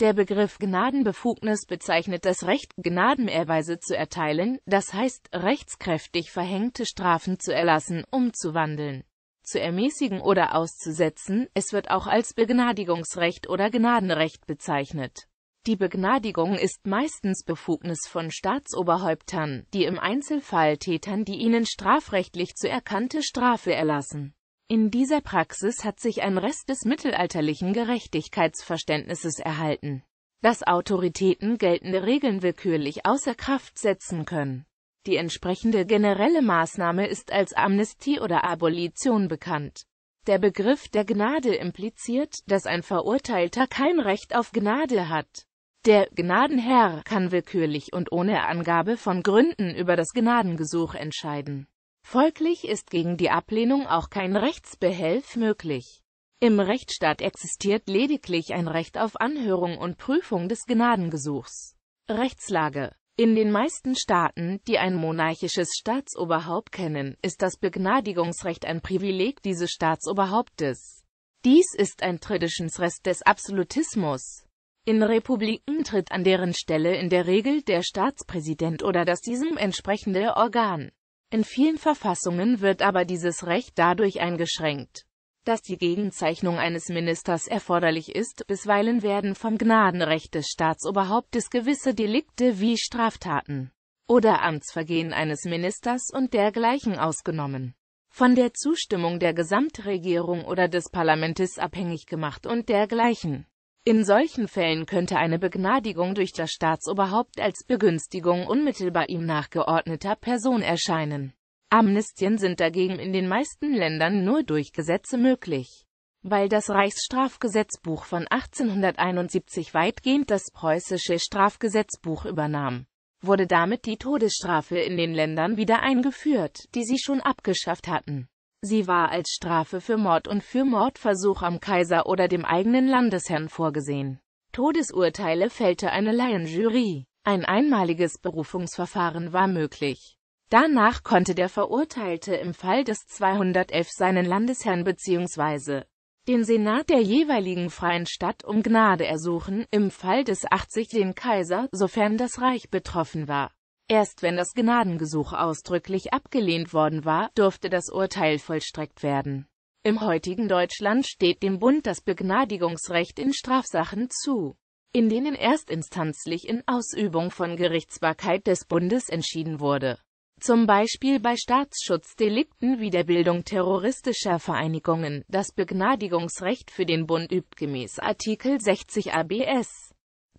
Der Begriff Gnadenbefugnis bezeichnet das Recht, Gnadenerweise zu erteilen, das heißt, rechtskräftig verhängte Strafen zu erlassen, umzuwandeln, zu ermäßigen oder auszusetzen, es wird auch als Begnadigungsrecht oder Gnadenrecht bezeichnet. Die Begnadigung ist meistens Befugnis von Staatsoberhäuptern, die im Einzelfall Tätern die ihnen strafrechtlich zu erkannte Strafe erlassen. In dieser Praxis hat sich ein Rest des mittelalterlichen Gerechtigkeitsverständnisses erhalten, dass Autoritäten geltende Regeln willkürlich außer Kraft setzen können. Die entsprechende generelle Maßnahme ist als Amnestie oder Abolition bekannt. Der Begriff der Gnade impliziert, dass ein Verurteilter kein Recht auf Gnade hat. Der Gnadenherr kann willkürlich und ohne Angabe von Gründen über das Gnadengesuch entscheiden. Folglich ist gegen die Ablehnung auch kein Rechtsbehelf möglich. Im Rechtsstaat existiert lediglich ein Recht auf Anhörung und Prüfung des Gnadengesuchs. Rechtslage In den meisten Staaten, die ein monarchisches Staatsoberhaupt kennen, ist das Begnadigungsrecht ein Privileg dieses Staatsoberhauptes. Dies ist ein Traditionsrest des Absolutismus. In Republiken tritt an deren Stelle in der Regel der Staatspräsident oder das diesem entsprechende Organ in vielen Verfassungen wird aber dieses Recht dadurch eingeschränkt, dass die Gegenzeichnung eines Ministers erforderlich ist, bisweilen werden vom Gnadenrecht des Staatsoberhauptes gewisse Delikte wie Straftaten oder Amtsvergehen eines Ministers und dergleichen ausgenommen, von der Zustimmung der Gesamtregierung oder des Parlamentes abhängig gemacht und dergleichen. In solchen Fällen könnte eine Begnadigung durch das Staatsoberhaupt als Begünstigung unmittelbar ihm nachgeordneter Person erscheinen. Amnestien sind dagegen in den meisten Ländern nur durch Gesetze möglich. Weil das Reichsstrafgesetzbuch von 1871 weitgehend das preußische Strafgesetzbuch übernahm, wurde damit die Todesstrafe in den Ländern wieder eingeführt, die sie schon abgeschafft hatten. Sie war als Strafe für Mord und für Mordversuch am Kaiser oder dem eigenen Landesherrn vorgesehen. Todesurteile fällte eine Laienjury. Ein einmaliges Berufungsverfahren war möglich. Danach konnte der Verurteilte im Fall des 211 seinen Landesherrn bzw. den Senat der jeweiligen freien Stadt um Gnade ersuchen, im Fall des 80 den Kaiser, sofern das Reich betroffen war. Erst wenn das Gnadengesuch ausdrücklich abgelehnt worden war, durfte das Urteil vollstreckt werden. Im heutigen Deutschland steht dem Bund das Begnadigungsrecht in Strafsachen zu, in denen erstinstanzlich in Ausübung von Gerichtsbarkeit des Bundes entschieden wurde. Zum Beispiel bei Staatsschutzdelikten wie der Bildung terroristischer Vereinigungen. Das Begnadigungsrecht für den Bund übt gemäß Artikel 60 ABS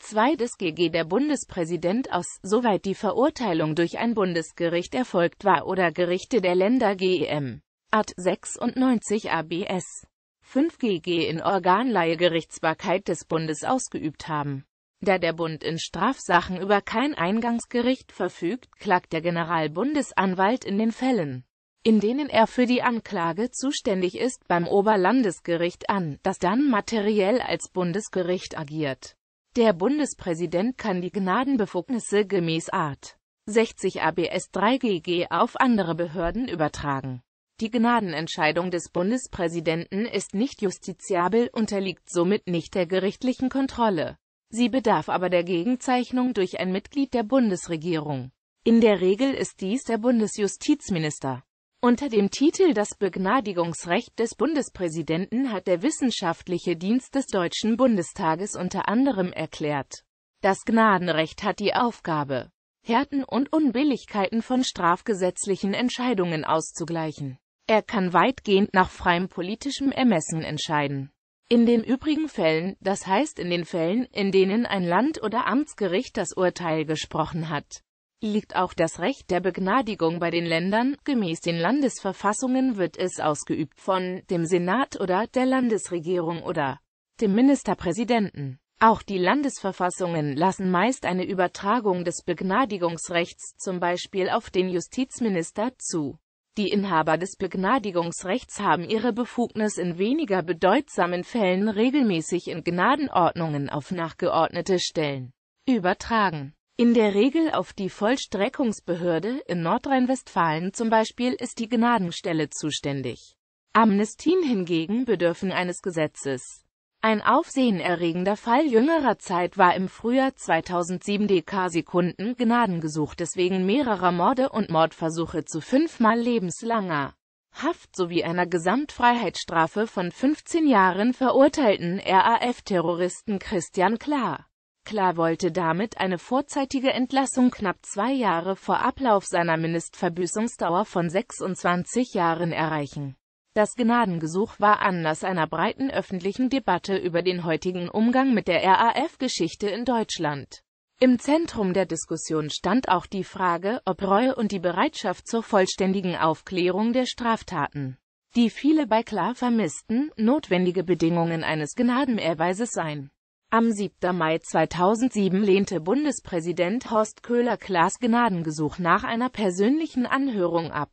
2 des GG der Bundespräsident aus, soweit die Verurteilung durch ein Bundesgericht erfolgt war oder Gerichte der Länder GEM. Art 96 ABS 5 GG in Organleihegerichtsbarkeit des Bundes ausgeübt haben. Da der Bund in Strafsachen über kein Eingangsgericht verfügt, klagt der Generalbundesanwalt in den Fällen, in denen er für die Anklage zuständig ist, beim Oberlandesgericht an, das dann materiell als Bundesgericht agiert. Der Bundespräsident kann die Gnadenbefugnisse gemäß Art. 60 ABS 3 GG auf andere Behörden übertragen. Die Gnadenentscheidung des Bundespräsidenten ist nicht justiziabel, unterliegt somit nicht der gerichtlichen Kontrolle. Sie bedarf aber der Gegenzeichnung durch ein Mitglied der Bundesregierung. In der Regel ist dies der Bundesjustizminister. Unter dem Titel Das Begnadigungsrecht des Bundespräsidenten hat der Wissenschaftliche Dienst des Deutschen Bundestages unter anderem erklärt, das Gnadenrecht hat die Aufgabe, Härten und Unbilligkeiten von strafgesetzlichen Entscheidungen auszugleichen. Er kann weitgehend nach freiem politischem Ermessen entscheiden. In den übrigen Fällen, das heißt in den Fällen, in denen ein Land- oder Amtsgericht das Urteil gesprochen hat, liegt auch das Recht der Begnadigung bei den Ländern, gemäß den Landesverfassungen wird es ausgeübt von dem Senat oder der Landesregierung oder dem Ministerpräsidenten. Auch die Landesverfassungen lassen meist eine Übertragung des Begnadigungsrechts zum Beispiel auf den Justizminister zu. Die Inhaber des Begnadigungsrechts haben ihre Befugnis in weniger bedeutsamen Fällen regelmäßig in Gnadenordnungen auf nachgeordnete Stellen übertragen in der Regel auf die Vollstreckungsbehörde, in Nordrhein-Westfalen zum Beispiel ist die Gnadenstelle zuständig. Amnestien hingegen bedürfen eines Gesetzes. Ein aufsehenerregender Fall jüngerer Zeit war im Frühjahr 2007 DK Sekunden Gnadengesuchtes wegen mehrerer Morde und Mordversuche zu fünfmal lebenslanger Haft sowie einer Gesamtfreiheitsstrafe von 15 Jahren verurteilten RAF-Terroristen Christian Klar. Klar wollte damit eine vorzeitige Entlassung knapp zwei Jahre vor Ablauf seiner Mindestverbüßungsdauer von 26 Jahren erreichen. Das Gnadengesuch war Anlass einer breiten öffentlichen Debatte über den heutigen Umgang mit der RAF-Geschichte in Deutschland. Im Zentrum der Diskussion stand auch die Frage, ob Reue und die Bereitschaft zur vollständigen Aufklärung der Straftaten, die viele bei klar vermissten, notwendige Bedingungen eines Gnadenerweises seien. Am 7. Mai 2007 lehnte Bundespräsident Horst Köhler Klaas Gnadengesuch nach einer persönlichen Anhörung ab.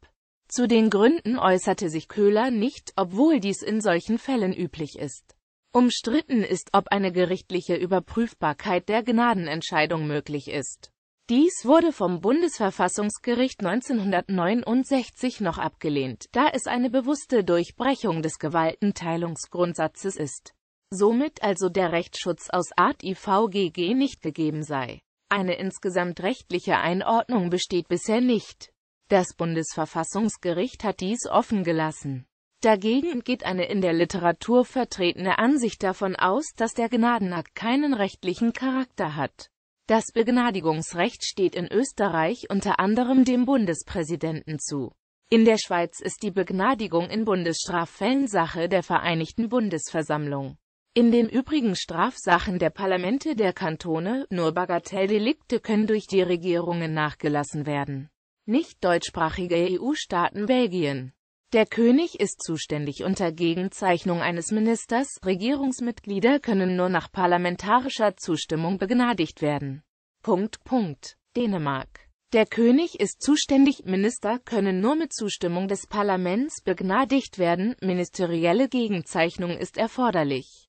Zu den Gründen äußerte sich Köhler nicht, obwohl dies in solchen Fällen üblich ist. Umstritten ist, ob eine gerichtliche Überprüfbarkeit der Gnadenentscheidung möglich ist. Dies wurde vom Bundesverfassungsgericht 1969 noch abgelehnt, da es eine bewusste Durchbrechung des Gewaltenteilungsgrundsatzes ist somit also der Rechtsschutz aus Art IVGG nicht gegeben sei. Eine insgesamt rechtliche Einordnung besteht bisher nicht. Das Bundesverfassungsgericht hat dies offen gelassen. Dagegen geht eine in der Literatur vertretene Ansicht davon aus, dass der Gnadenakt keinen rechtlichen Charakter hat. Das Begnadigungsrecht steht in Österreich unter anderem dem Bundespräsidenten zu. In der Schweiz ist die Begnadigung in Bundesstraffällen Sache der Vereinigten Bundesversammlung. In den übrigen Strafsachen der Parlamente der Kantone, nur Bagatelldelikte können durch die Regierungen nachgelassen werden. Nicht deutschsprachige EU-Staaten Belgien. Der König ist zuständig unter Gegenzeichnung eines Ministers, Regierungsmitglieder können nur nach parlamentarischer Zustimmung begnadigt werden. Punkt, Punkt. Dänemark. Der König ist zuständig, Minister können nur mit Zustimmung des Parlaments begnadigt werden, ministerielle Gegenzeichnung ist erforderlich.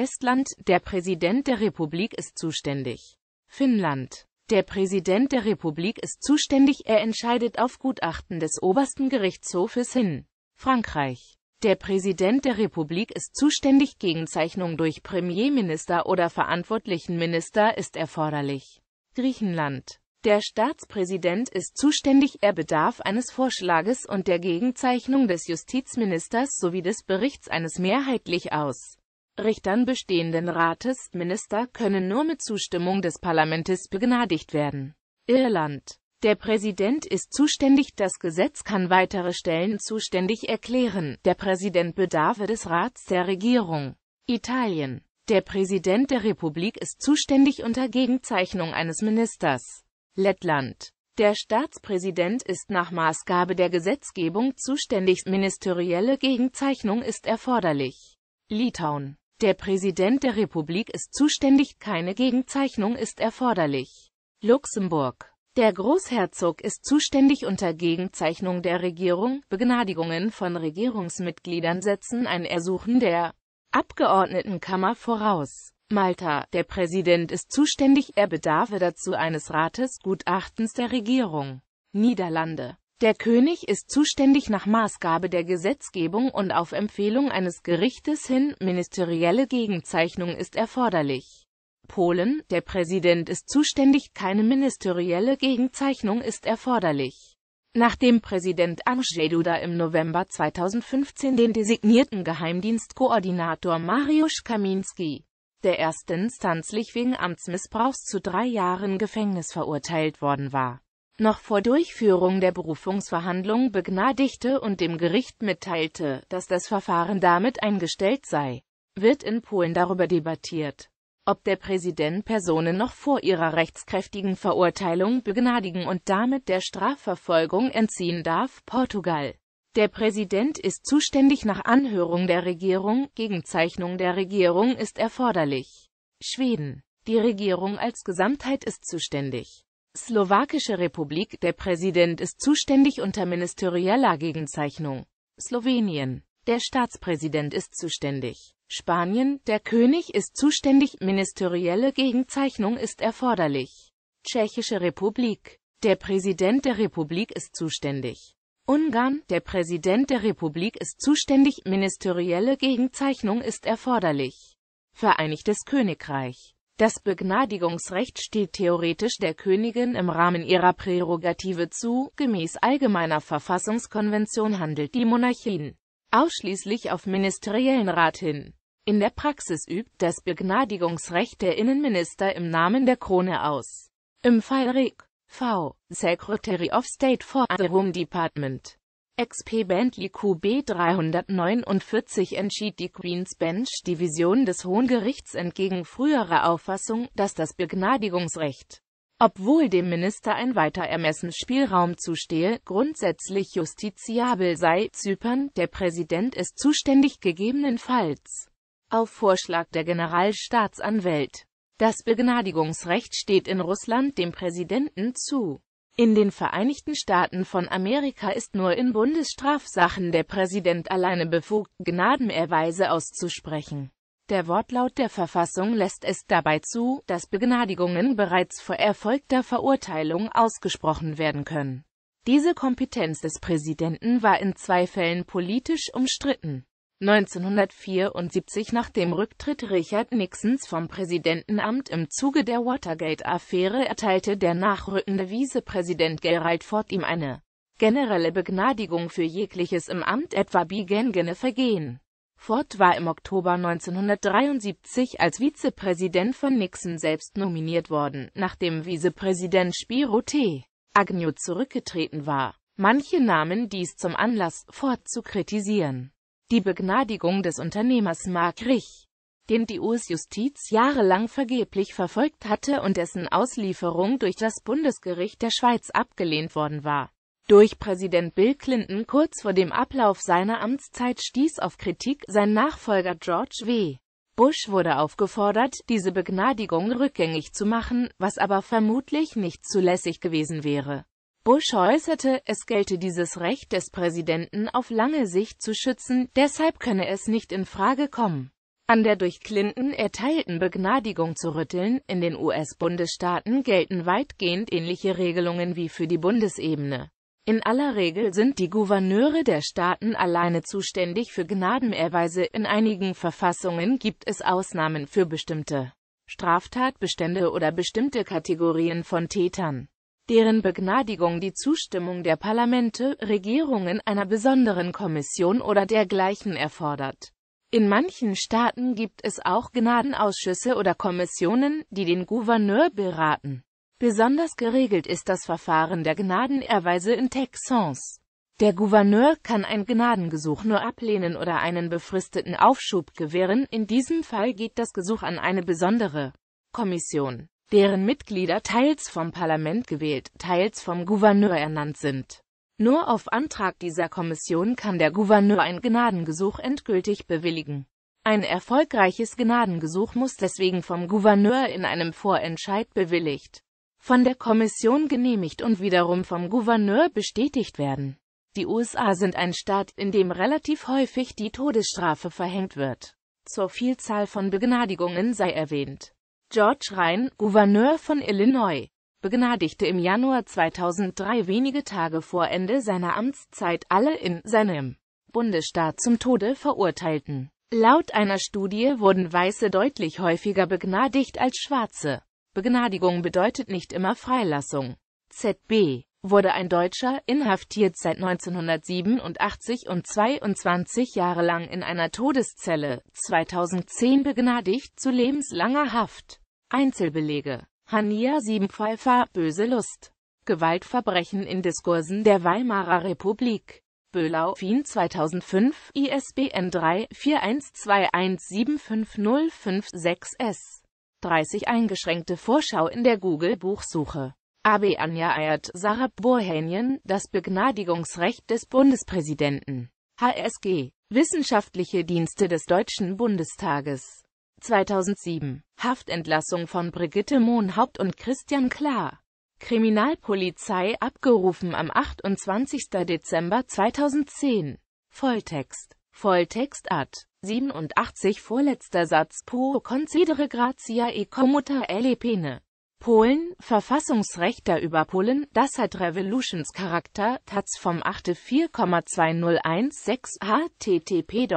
Estland, der Präsident der Republik ist zuständig. Finnland. Der Präsident der Republik ist zuständig, er entscheidet auf Gutachten des obersten Gerichtshofes hin. Frankreich. Der Präsident der Republik ist zuständig, Gegenzeichnung durch Premierminister oder verantwortlichen Minister ist erforderlich. Griechenland. Der Staatspräsident ist zuständig, er bedarf eines Vorschlages und der Gegenzeichnung des Justizministers sowie des Berichts eines mehrheitlich aus Richtern bestehenden Rates, Minister können nur mit Zustimmung des Parlaments begnadigt werden. Irland der Präsident ist zuständig, das Gesetz kann weitere Stellen zuständig erklären. Der Präsident bedarf des Rats der Regierung. Italien. Der Präsident der Republik ist zuständig unter Gegenzeichnung eines Ministers. Lettland. Der Staatspräsident ist nach Maßgabe der Gesetzgebung zuständig. Ministerielle Gegenzeichnung ist erforderlich. Litauen. Der Präsident der Republik ist zuständig, keine Gegenzeichnung ist erforderlich. Luxemburg der Großherzog ist zuständig unter Gegenzeichnung der Regierung, Begnadigungen von Regierungsmitgliedern setzen ein Ersuchen der Abgeordnetenkammer voraus. Malta, der Präsident ist zuständig, er bedarfe dazu eines Rates, Gutachtens der Regierung. Niederlande der König ist zuständig nach Maßgabe der Gesetzgebung und auf Empfehlung eines Gerichtes hin, ministerielle Gegenzeichnung ist erforderlich. Polen, der Präsident ist zuständig, keine ministerielle Gegenzeichnung ist erforderlich. Nachdem Präsident Andrzej Duda im November 2015 den designierten Geheimdienstkoordinator Mariusz Kaminski, der erstinstanzlich wegen Amtsmissbrauchs zu drei Jahren Gefängnis verurteilt worden war noch vor Durchführung der Berufungsverhandlung begnadigte und dem Gericht mitteilte, dass das Verfahren damit eingestellt sei, wird in Polen darüber debattiert, ob der Präsident Personen noch vor ihrer rechtskräftigen Verurteilung begnadigen und damit der Strafverfolgung entziehen darf. Portugal der Präsident ist zuständig nach Anhörung der Regierung, Gegenzeichnung der Regierung ist erforderlich. Schweden. Die Regierung als Gesamtheit ist zuständig. Slowakische Republik, der Präsident ist zuständig unter ministerieller Gegenzeichnung. Slowenien, der Staatspräsident ist zuständig. Spanien, der König ist zuständig, ministerielle Gegenzeichnung ist erforderlich. Tschechische Republik, der Präsident der Republik ist zuständig. Ungarn, der Präsident der Republik ist zuständig, ministerielle Gegenzeichnung ist erforderlich. Vereinigtes Königreich das Begnadigungsrecht steht theoretisch der Königin im Rahmen ihrer Prärogative zu, gemäß allgemeiner Verfassungskonvention handelt die Monarchien ausschließlich auf ministeriellen Rat hin. In der Praxis übt das Begnadigungsrecht der Innenminister im Namen der Krone aus. Im Fall Rick, V. Secretary of State for the Home Department XP Bentley QB349 entschied die Queen's Bench Division des Hohen Gerichts entgegen früherer Auffassung, dass das Begnadigungsrecht, obwohl dem Minister ein weiter Ermessensspielraum zustehe, grundsätzlich justiziabel sei. Zypern, der Präsident ist zuständig gegebenenfalls auf Vorschlag der Generalstaatsanwält. Das Begnadigungsrecht steht in Russland dem Präsidenten zu in den Vereinigten Staaten von Amerika ist nur in Bundesstrafsachen der Präsident alleine befugt, Gnadenerweise auszusprechen. Der Wortlaut der Verfassung lässt es dabei zu, dass Begnadigungen bereits vor erfolgter Verurteilung ausgesprochen werden können. Diese Kompetenz des Präsidenten war in zwei Fällen politisch umstritten 1974 nach dem Rücktritt Richard Nixons vom Präsidentenamt im Zuge der Watergate-Affäre erteilte der nachrückende Vizepräsident Gerald Ford ihm eine generelle Begnadigung für jegliches im Amt etwa begangene Vergehen. Ford war im Oktober 1973 als Vizepräsident von Nixon selbst nominiert worden, nachdem Vizepräsident Spiro T. Agnew zurückgetreten war. Manche nahmen dies zum Anlass, Ford zu kritisieren. Die Begnadigung des Unternehmers Mark Rich, den die US-Justiz jahrelang vergeblich verfolgt hatte und dessen Auslieferung durch das Bundesgericht der Schweiz abgelehnt worden war. Durch Präsident Bill Clinton kurz vor dem Ablauf seiner Amtszeit stieß auf Kritik, sein Nachfolger George W. Bush wurde aufgefordert, diese Begnadigung rückgängig zu machen, was aber vermutlich nicht zulässig gewesen wäre. Bush äußerte, es gelte dieses Recht des Präsidenten auf lange Sicht zu schützen, deshalb könne es nicht in Frage kommen, an der durch Clinton erteilten Begnadigung zu rütteln. In den US-Bundesstaaten gelten weitgehend ähnliche Regelungen wie für die Bundesebene. In aller Regel sind die Gouverneure der Staaten alleine zuständig für Gnadenerweise, in einigen Verfassungen gibt es Ausnahmen für bestimmte Straftatbestände oder bestimmte Kategorien von Tätern deren Begnadigung die Zustimmung der Parlamente, Regierungen, einer besonderen Kommission oder dergleichen erfordert. In manchen Staaten gibt es auch Gnadenausschüsse oder Kommissionen, die den Gouverneur beraten. Besonders geregelt ist das Verfahren der Gnadenerweise in Texans. Der Gouverneur kann ein Gnadengesuch nur ablehnen oder einen befristeten Aufschub gewähren, in diesem Fall geht das Gesuch an eine besondere Kommission deren Mitglieder teils vom Parlament gewählt, teils vom Gouverneur ernannt sind. Nur auf Antrag dieser Kommission kann der Gouverneur ein Gnadengesuch endgültig bewilligen. Ein erfolgreiches Gnadengesuch muss deswegen vom Gouverneur in einem Vorentscheid bewilligt, von der Kommission genehmigt und wiederum vom Gouverneur bestätigt werden. Die USA sind ein Staat, in dem relativ häufig die Todesstrafe verhängt wird. Zur Vielzahl von Begnadigungen sei erwähnt, George Ryan, Gouverneur von Illinois, begnadigte im Januar 2003 wenige Tage vor Ende seiner Amtszeit alle in seinem Bundesstaat zum Tode verurteilten. Laut einer Studie wurden Weiße deutlich häufiger begnadigt als Schwarze. Begnadigung bedeutet nicht immer Freilassung. ZB wurde ein Deutscher, inhaftiert seit 1987 und 22 Jahre lang in einer Todeszelle, 2010 begnadigt zu lebenslanger Haft. Einzelbelege. Hania Siebenpfeifer, böse Lust. Gewaltverbrechen in Diskursen der Weimarer Republik. Böhlau, Wien 2005, ISBN 3-4121750556-S. 30 Eingeschränkte Vorschau in der Google-Buchsuche. AB Anja Ayat Sarah Bohanian, das Begnadigungsrecht des Bundespräsidenten. HSG, Wissenschaftliche Dienste des Deutschen Bundestages. 2007. Haftentlassung von Brigitte Mohnhaupt und Christian Klar. Kriminalpolizei abgerufen am 28. Dezember 2010. Volltext. Volltext ad 87 vorletzter Satz Puo concedere grazia e commuta le pene. Polen, Verfassungsrecht der Polen, das hat Revolutionscharakter, taz vom 8.4,2016 http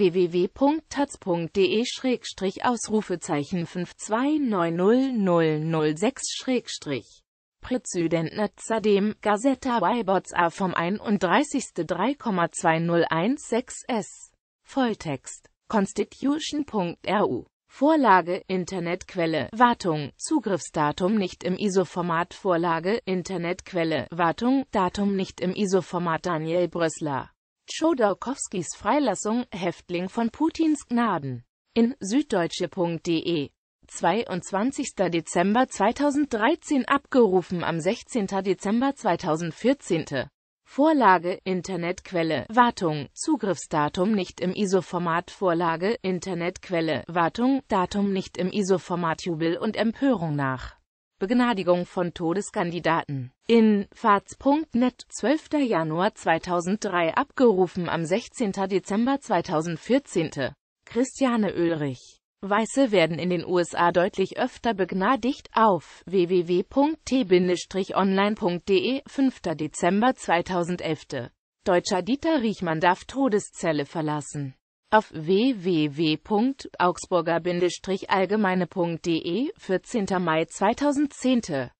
www.taz.de schrägstrich Ausrufezeichen 5290006 schrägstrich Präzidentner Zadem, Gazeta Weibots A vom 31.3,2016 S. Volltext. Constitution.ru Vorlage, Internetquelle, Wartung, Zugriffsdatum nicht im ISO-Format Vorlage, Internetquelle, Wartung, Datum nicht im ISO-Format Daniel Brössler. Chodorkowskis Freilassung, Häftling von Putins Gnaden. In süddeutsche.de 22. Dezember 2013 abgerufen am 16. Dezember 2014. Vorlage, Internetquelle, Wartung, Zugriffsdatum nicht im ISO-Format Vorlage, Internetquelle, Wartung, Datum nicht im ISO-Format Jubel und Empörung nach. Begnadigung von Todeskandidaten. In Faz.net 12. Januar 2003 abgerufen am 16. Dezember 2014. Christiane Ulrich Weiße werden in den USA deutlich öfter begnadigt auf www.t-online.de 5. Dezember 2011. Deutscher Dieter Riechmann darf Todeszelle verlassen. Auf www.augsburger-allgemeine.de 14. Mai 2010